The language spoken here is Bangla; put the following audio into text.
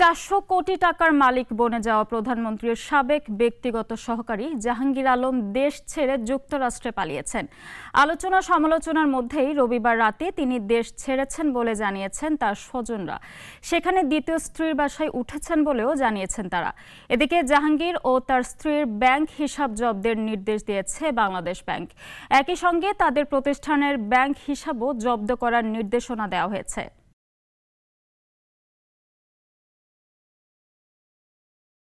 চারশো কোটি টাকার মালিক বনে যাওয়া প্রধানমন্ত্রীর সাবেক ব্যক্তিগত সহকারী জাহাঙ্গীর আলম দেশ ছেড়ে যুক্তরাষ্ট্রে পালিয়েছেন আলোচনা সমালোচনার মধ্যেই রবিবার রাতে তিনি দেশ ছেড়েছেন বলে জানিয়েছেন তার স্বজনরা সেখানে দ্বিতীয় স্ত্রীর বাসায় উঠেছেন বলেও জানিয়েছেন তারা এদিকে জাহাঙ্গীর ও তার স্ত্রীর ব্যাংক হিসাব জব্দের নির্দেশ দিয়েছে বাংলাদেশ ব্যাংক একই সঙ্গে তাদের প্রতিষ্ঠানের ব্যাংক হিসাবও জব্দ করার নির্দেশনা দেওয়া হয়েছে